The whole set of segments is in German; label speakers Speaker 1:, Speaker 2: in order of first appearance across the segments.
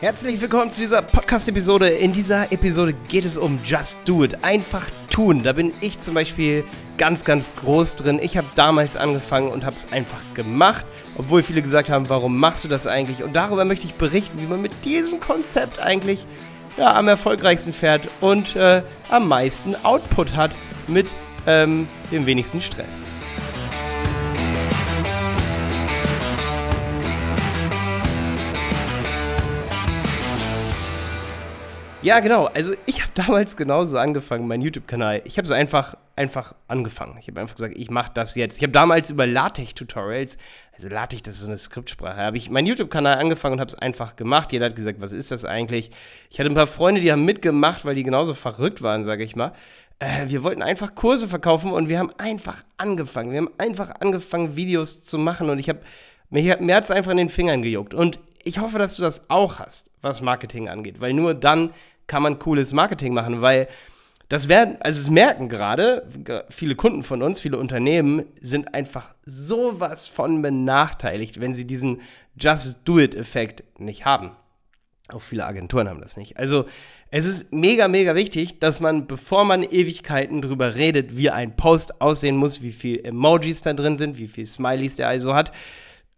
Speaker 1: Herzlich willkommen zu dieser Podcast-Episode. In dieser Episode geht es um Just Do It. Einfach tun. Da bin ich zum Beispiel ganz, ganz groß drin. Ich habe damals angefangen und habe es einfach gemacht, obwohl viele gesagt haben, warum machst du das eigentlich? Und darüber möchte ich berichten, wie man mit diesem Konzept eigentlich ja, am erfolgreichsten fährt und äh, am meisten Output hat mit ähm, dem wenigsten Stress. Ja, genau. Also ich habe damals genauso angefangen, meinen YouTube-Kanal. Ich habe so einfach, einfach angefangen. Ich habe einfach gesagt, ich mache das jetzt. Ich habe damals über LaTeX-Tutorials, also LaTeX, das ist so eine Skriptsprache, habe ich meinen YouTube-Kanal angefangen und habe es einfach gemacht. Jeder hat gesagt, was ist das eigentlich? Ich hatte ein paar Freunde, die haben mitgemacht, weil die genauso verrückt waren, sage ich mal. Äh, wir wollten einfach Kurse verkaufen und wir haben einfach angefangen. Wir haben einfach angefangen, Videos zu machen und ich habe mir, mir hat es einfach in den Fingern gejuckt. Und ich hoffe, dass du das auch hast, was Marketing angeht, weil nur dann kann man cooles Marketing machen, weil das werden, also es merken gerade viele Kunden von uns, viele Unternehmen sind einfach sowas von benachteiligt, wenn sie diesen Just-Do-It-Effekt nicht haben. Auch viele Agenturen haben das nicht. Also es ist mega, mega wichtig, dass man, bevor man Ewigkeiten drüber redet, wie ein Post aussehen muss, wie viel Emojis da drin sind, wie viel Smileys der also hat,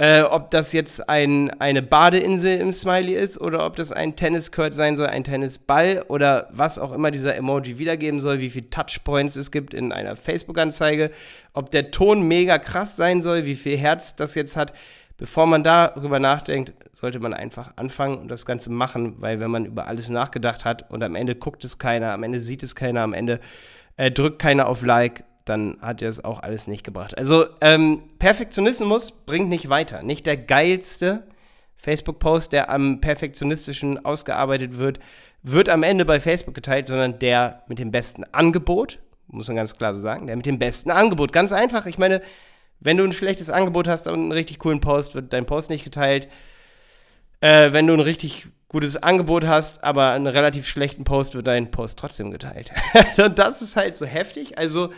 Speaker 1: äh, ob das jetzt ein, eine Badeinsel im Smiley ist oder ob das ein Tenniscourt sein soll, ein Tennisball oder was auch immer dieser Emoji wiedergeben soll, wie viele Touchpoints es gibt in einer Facebook-Anzeige, ob der Ton mega krass sein soll, wie viel Herz das jetzt hat. Bevor man darüber nachdenkt, sollte man einfach anfangen und das Ganze machen, weil wenn man über alles nachgedacht hat und am Ende guckt es keiner, am Ende sieht es keiner, am Ende äh, drückt keiner auf Like, dann hat er es auch alles nicht gebracht. Also ähm, Perfektionismus bringt nicht weiter. Nicht der geilste Facebook-Post, der am perfektionistischen ausgearbeitet wird, wird am Ende bei Facebook geteilt, sondern der mit dem besten Angebot, muss man ganz klar so sagen, der mit dem besten Angebot. Ganz einfach, ich meine, wenn du ein schlechtes Angebot hast und einen richtig coolen Post, wird dein Post nicht geteilt. Äh, wenn du ein richtig gutes Angebot hast, aber einen relativ schlechten Post, wird dein Post trotzdem geteilt. und das ist halt so heftig. Also,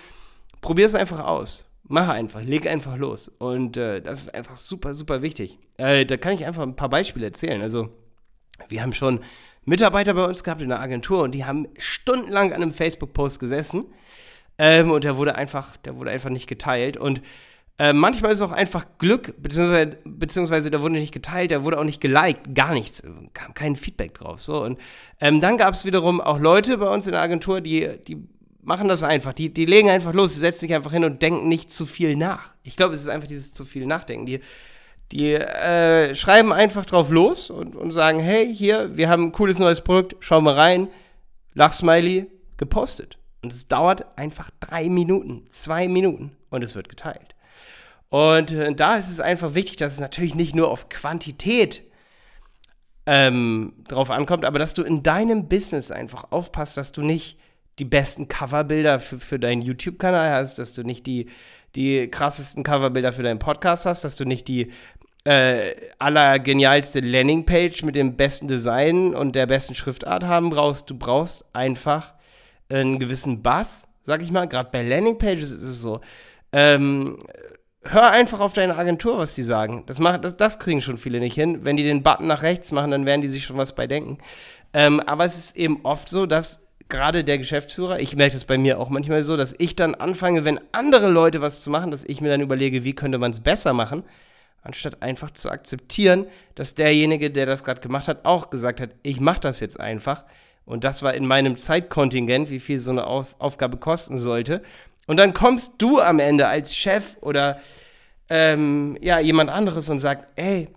Speaker 1: probier es einfach aus. Mach einfach, leg einfach los. Und äh, das ist einfach super, super wichtig. Äh, da kann ich einfach ein paar Beispiele erzählen. Also, wir haben schon Mitarbeiter bei uns gehabt in der Agentur und die haben stundenlang an einem Facebook-Post gesessen. Ähm, und der wurde einfach, der wurde einfach nicht geteilt. Und äh, manchmal ist auch einfach Glück, beziehungsweise, beziehungsweise der wurde nicht geteilt, der wurde auch nicht geliked, gar nichts, kam kein Feedback drauf. So. Und ähm, dann gab es wiederum auch Leute bei uns in der Agentur, die, die machen das einfach. Die, die legen einfach los, sie setzen sich einfach hin und denken nicht zu viel nach. Ich glaube, es ist einfach dieses zu viel Nachdenken. Die, die äh, schreiben einfach drauf los und, und sagen, hey, hier, wir haben ein cooles neues Produkt, schau mal rein. Lachsmiley gepostet. Und es dauert einfach drei Minuten, zwei Minuten und es wird geteilt. Und äh, da ist es einfach wichtig, dass es natürlich nicht nur auf Quantität ähm, drauf ankommt, aber dass du in deinem Business einfach aufpasst, dass du nicht die besten Coverbilder für, für deinen YouTube-Kanal hast, dass du nicht die, die krassesten Coverbilder für deinen Podcast hast, dass du nicht die äh, allergenialste Landingpage mit dem besten Design und der besten Schriftart haben brauchst. Du brauchst einfach einen gewissen Bass, sag ich mal. Gerade bei Landingpages ist es so. Ähm, hör einfach auf deine Agentur, was die sagen. Das, macht, das, das kriegen schon viele nicht hin. Wenn die den Button nach rechts machen, dann werden die sich schon was bei denken. Ähm, aber es ist eben oft so, dass gerade der Geschäftsführer, ich merke das bei mir auch manchmal so, dass ich dann anfange, wenn andere Leute was zu machen, dass ich mir dann überlege, wie könnte man es besser machen, anstatt einfach zu akzeptieren, dass derjenige, der das gerade gemacht hat, auch gesagt hat, ich mache das jetzt einfach. Und das war in meinem Zeitkontingent, wie viel so eine Auf Aufgabe kosten sollte. Und dann kommst du am Ende als Chef oder ähm, ja, jemand anderes und sagt, ey,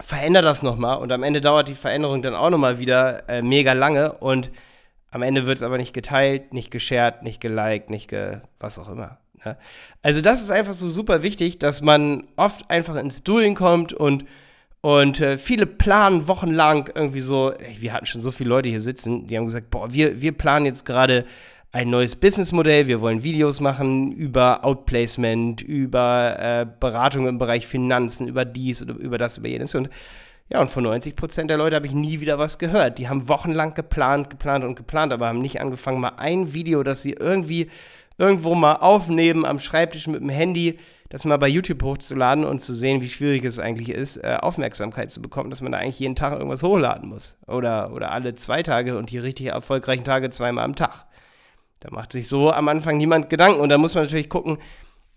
Speaker 1: veränder das nochmal. Und am Ende dauert die Veränderung dann auch nochmal wieder äh, mega lange. Und am Ende wird es aber nicht geteilt, nicht geshared, nicht geliked, nicht ge was auch immer. Ne? Also das ist einfach so super wichtig, dass man oft einfach ins Dueln kommt und und äh, viele planen wochenlang irgendwie so, ey, wir hatten schon so viele Leute hier sitzen, die haben gesagt, boah, wir, wir planen jetzt gerade ein neues Businessmodell, wir wollen Videos machen über Outplacement, über äh, Beratung im Bereich Finanzen, über dies oder über das, über jenes. Und ja, und von 90 Prozent der Leute habe ich nie wieder was gehört. Die haben wochenlang geplant, geplant und geplant, aber haben nicht angefangen, mal ein Video, das sie irgendwie irgendwo mal aufnehmen am Schreibtisch mit dem Handy, das mal bei YouTube hochzuladen und zu sehen, wie schwierig es eigentlich ist, äh, Aufmerksamkeit zu bekommen, dass man da eigentlich jeden Tag irgendwas hochladen muss. Oder, oder alle zwei Tage und die richtig erfolgreichen Tage zweimal am Tag. Da macht sich so am Anfang niemand Gedanken. Und da muss man natürlich gucken,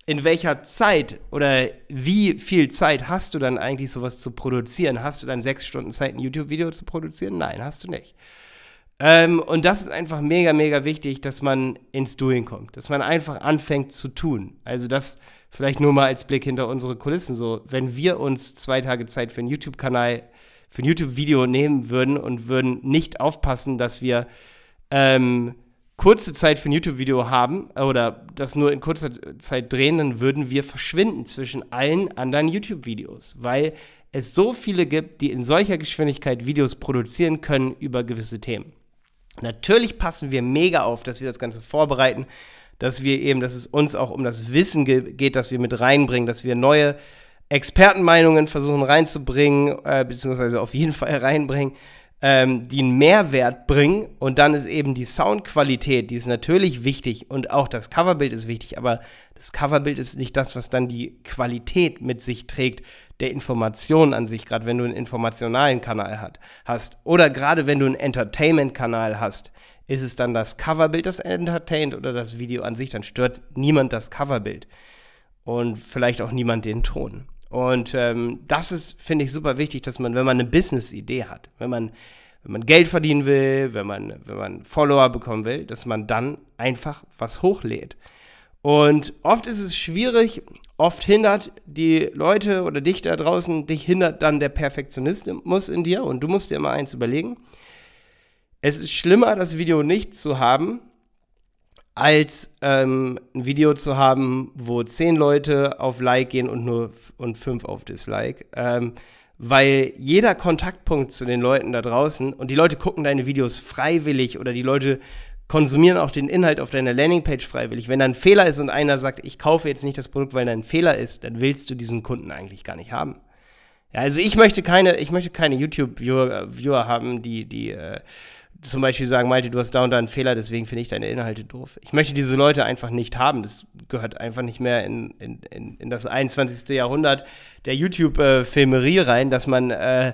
Speaker 1: in welcher Zeit oder wie viel Zeit hast du dann eigentlich sowas zu produzieren? Hast du dann sechs Stunden Zeit, ein YouTube-Video zu produzieren? Nein, hast du nicht. Ähm, und das ist einfach mega, mega wichtig, dass man ins Doing kommt, dass man einfach anfängt zu tun. Also das vielleicht nur mal als Blick hinter unsere Kulissen so. Wenn wir uns zwei Tage Zeit für einen YouTube-Kanal, für ein YouTube-Video nehmen würden und würden nicht aufpassen, dass wir ähm, kurze Zeit für ein YouTube-Video haben äh, oder das nur in kurzer Zeit drehen, dann würden wir verschwinden zwischen allen anderen YouTube-Videos, weil es so viele gibt, die in solcher Geschwindigkeit Videos produzieren können über gewisse Themen. Natürlich passen wir mega auf, dass wir das Ganze vorbereiten, dass wir eben, dass es uns auch um das Wissen geht, dass wir mit reinbringen, dass wir neue Expertenmeinungen versuchen reinzubringen, äh, beziehungsweise auf jeden Fall reinbringen ähm, die einen Mehrwert bringen. Und dann ist eben die Soundqualität, die ist natürlich wichtig und auch das Coverbild ist wichtig, aber das Coverbild ist nicht das, was dann die Qualität mit sich trägt der Information an sich, gerade wenn du einen informationalen Kanal hat, hast oder gerade wenn du einen Entertainment-Kanal hast, ist es dann das Coverbild, das entertaint oder das Video an sich, dann stört niemand das Coverbild und vielleicht auch niemand den Ton. Und ähm, das ist, finde ich, super wichtig, dass man, wenn man eine Business-Idee hat, wenn man, wenn man Geld verdienen will, wenn man, wenn man Follower bekommen will, dass man dann einfach was hochlädt. Und oft ist es schwierig, oft hindert die Leute oder dich da draußen, dich hindert dann der Perfektionismus in dir und du musst dir immer eins überlegen. Es ist schlimmer, das Video nicht zu haben, als ähm, ein Video zu haben, wo zehn Leute auf Like gehen und nur und fünf auf Dislike. Ähm, weil jeder Kontaktpunkt zu den Leuten da draußen und die Leute gucken deine Videos freiwillig oder die Leute konsumieren auch den Inhalt auf deiner Landingpage freiwillig. Wenn da ein Fehler ist und einer sagt, ich kaufe jetzt nicht das Produkt, weil da ein Fehler ist, dann willst du diesen Kunden eigentlich gar nicht haben. Ja, also ich möchte keine, ich möchte keine YouTube-Viewer äh, haben, die, die äh, zum Beispiel sagen, Malte, du hast da und da einen Fehler, deswegen finde ich deine Inhalte doof. Ich möchte diese Leute einfach nicht haben. Das gehört einfach nicht mehr in, in, in, in das 21. Jahrhundert der YouTube-Filmerie rein, dass man, äh,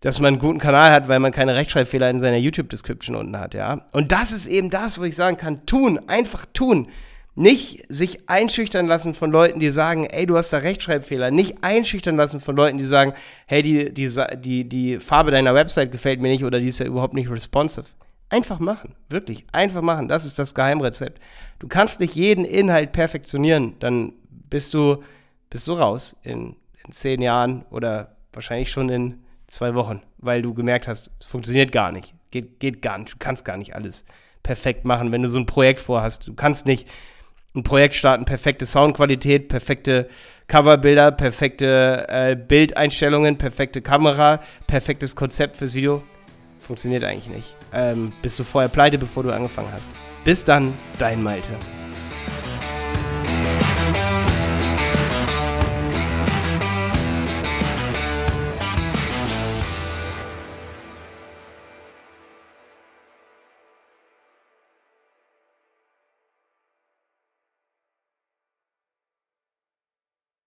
Speaker 1: dass man einen guten Kanal hat, weil man keine Rechtschreibfehler in seiner YouTube-Description unten hat, ja. Und das ist eben das, wo ich sagen kann, tun, einfach tun. Nicht sich einschüchtern lassen von Leuten, die sagen, ey, du hast da Rechtschreibfehler. Nicht einschüchtern lassen von Leuten, die sagen, hey, die, die, die, die Farbe deiner Website gefällt mir nicht oder die ist ja überhaupt nicht responsive. Einfach machen, wirklich, einfach machen. Das ist das Geheimrezept. Du kannst nicht jeden Inhalt perfektionieren, dann bist du, bist du raus in, in zehn Jahren oder wahrscheinlich schon in zwei Wochen, weil du gemerkt hast, es funktioniert gar nicht. Geht, geht gar nicht. Du kannst gar nicht alles perfekt machen, wenn du so ein Projekt vorhast. Du kannst nicht ein Projekt starten, perfekte Soundqualität, perfekte Coverbilder, perfekte äh, Bildeinstellungen, perfekte Kamera, perfektes Konzept fürs Video. Funktioniert eigentlich nicht. Ähm, bist du vorher pleite, bevor du angefangen hast. Bis dann, dein Malte.